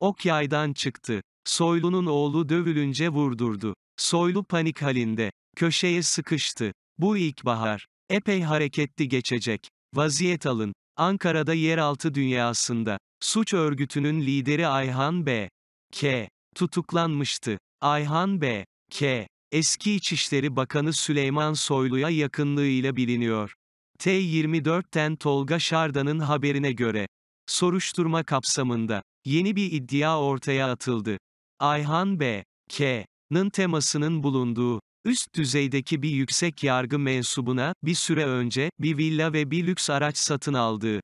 Ok yaydan çıktı. Soylu'nun oğlu dövülünce vurdurdu. Soylu panik halinde. Köşeye sıkıştı. Bu ilkbahar. Epey hareketli geçecek. Vaziyet alın. Ankara'da yeraltı dünyasında. Suç örgütünün lideri Ayhan B. K. tutuklanmıştı. Ayhan B. K. eski İçişleri Bakanı Süleyman Soylu'ya yakınlığıyla biliniyor. T24'ten Tolga Şardan'ın haberine göre, Soruşturma kapsamında yeni bir iddia ortaya atıldı. Ayhan B. K.'nın temasının bulunduğu üst düzeydeki bir yüksek yargı mensubuna bir süre önce bir villa ve bir lüks araç satın aldığı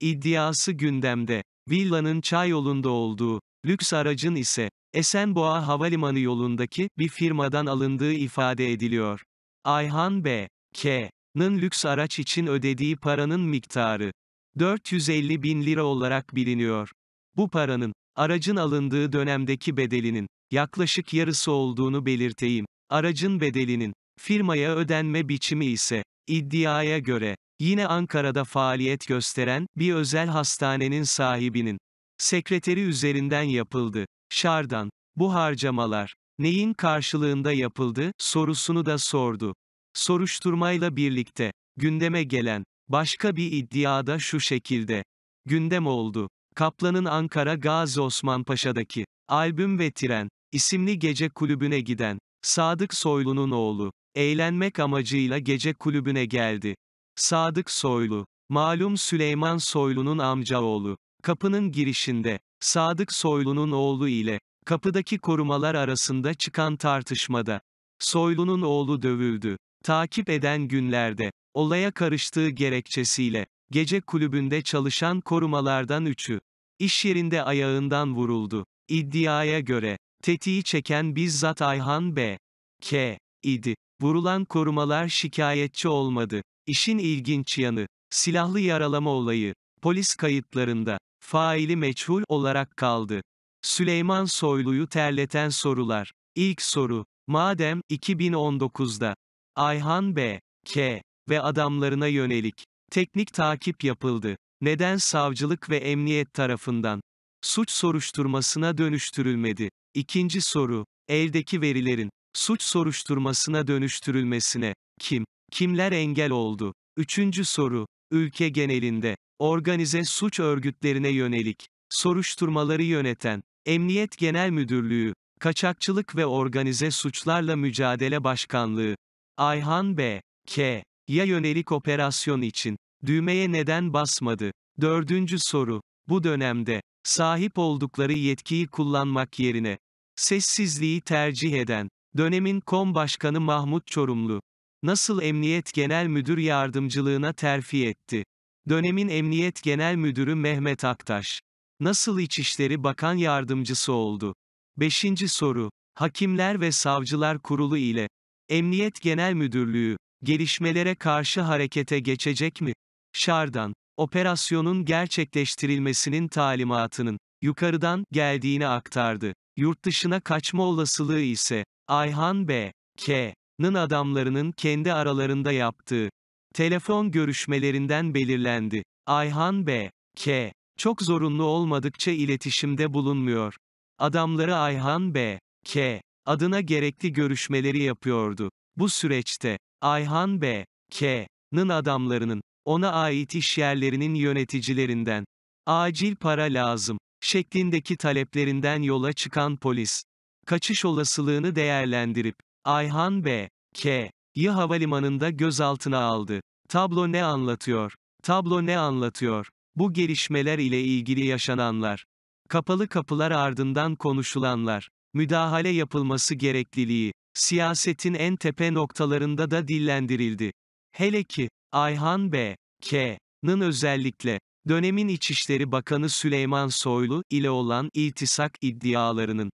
iddiası gündemde. Villanın çay yolunda olduğu, lüks aracın ise Esenboğa Havalimanı yolundaki bir firmadan alındığı ifade ediliyor. Ayhan B. K.'nın lüks araç için ödediği paranın miktarı 450 bin lira olarak biliniyor. Bu paranın, aracın alındığı dönemdeki bedelinin, yaklaşık yarısı olduğunu belirteyim. Aracın bedelinin, firmaya ödenme biçimi ise, iddiaya göre, yine Ankara'da faaliyet gösteren, bir özel hastanenin sahibinin, sekreteri üzerinden yapıldı. Şardan, bu harcamalar, neyin karşılığında yapıldı, sorusunu da sordu. Soruşturmayla birlikte, gündeme gelen, Başka bir iddia da şu şekilde. Gündem oldu. Kaplan'ın Ankara Gazi Osman Paşa'daki albüm ve tren isimli gece kulübüne giden Sadık Soylu'nun oğlu eğlenmek amacıyla gece kulübüne geldi. Sadık Soylu, malum Süleyman Soylu'nun amcaoğlu. Kapının girişinde Sadık Soylu'nun oğlu ile kapıdaki korumalar arasında çıkan tartışmada Soylu'nun oğlu dövüldü. Takip eden günlerde olaya karıştığı gerekçesiyle, gece kulübünde çalışan korumalardan üçü, iş yerinde ayağından vuruldu. İddiaya göre, tetiği çeken bizzat Ayhan B. K. idi. Vurulan korumalar şikayetçi olmadı. İşin ilginç yanı, silahlı yaralama olayı, polis kayıtlarında, faili meçhul olarak kaldı. Süleyman Soylu'yu terleten sorular. İlk soru, madem, 2019'da, Ayhan B. K ve adamlarına yönelik teknik takip yapıldı. Neden savcılık ve emniyet tarafından suç soruşturmasına dönüştürülmedi? İkinci soru, eldeki verilerin suç soruşturmasına dönüştürülmesine kim, kimler engel oldu? Üçüncü soru, ülke genelinde organize suç örgütlerine yönelik soruşturmaları yöneten Emniyet Genel Müdürlüğü, Kaçakçılık ve Organize Suçlarla Mücadele Başkanlığı, Ayhan B. K. Ya yönelik operasyon için. Düğmeye neden basmadı? Dördüncü soru. Bu dönemde, sahip oldukları yetkiyi kullanmak yerine, sessizliği tercih eden, dönemin KOM Başkanı Mahmut Çorumlu, nasıl Emniyet Genel Müdür Yardımcılığına terfi etti? Dönemin Emniyet Genel Müdürü Mehmet Aktaş, nasıl İçişleri Bakan Yardımcısı oldu? Beşinci soru, Hakimler ve Savcılar Kurulu ile, Emniyet Genel Müdürlüğü, Gelişmelere karşı harekete geçecek mi? Şardan, operasyonun gerçekleştirilmesinin talimatının yukarıdan geldiğini aktardı. Yurt dışına kaçma olasılığı ise Ayhan B. K.'nın adamlarının kendi aralarında yaptığı telefon görüşmelerinden belirlendi. Ayhan B. K. çok zorunlu olmadıkça iletişimde bulunmuyor. Adamları Ayhan B. K. adına gerekli görüşmeleri yapıyordu. Bu süreçte, Ayhan B. K.'nın adamlarının, ona ait iş yerlerinin yöneticilerinden, acil para lazım, şeklindeki taleplerinden yola çıkan polis, kaçış olasılığını değerlendirip, Ayhan B. K. havalimanında gözaltına aldı. Tablo ne anlatıyor? Tablo ne anlatıyor? Bu gelişmeler ile ilgili yaşananlar. Kapalı kapılar ardından konuşulanlar. Müdahale yapılması gerekliliği siyasetin en tepe noktalarında da dillendirildi. Hele ki, Ayhan B. K.'nın özellikle, dönemin İçişleri Bakanı Süleyman Soylu, ile olan iltisak iddialarının,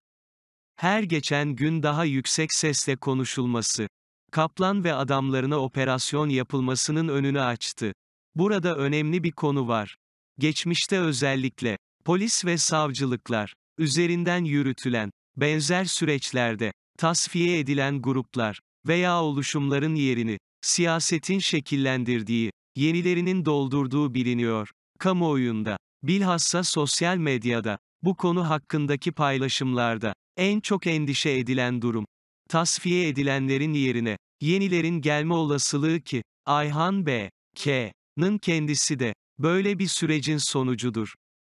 her geçen gün daha yüksek sesle konuşulması, Kaplan ve adamlarına operasyon yapılmasının önünü açtı. Burada önemli bir konu var. Geçmişte özellikle, polis ve savcılıklar, üzerinden yürütülen, benzer süreçlerde, tasfiye edilen gruplar veya oluşumların yerini, siyasetin şekillendirdiği, yenilerinin doldurduğu biliniyor. Kamuoyunda, bilhassa sosyal medyada, bu konu hakkındaki paylaşımlarda, en çok endişe edilen durum, tasfiye edilenlerin yerine, yenilerin gelme olasılığı ki, Ayhan B. K.'nın kendisi de, böyle bir sürecin sonucudur.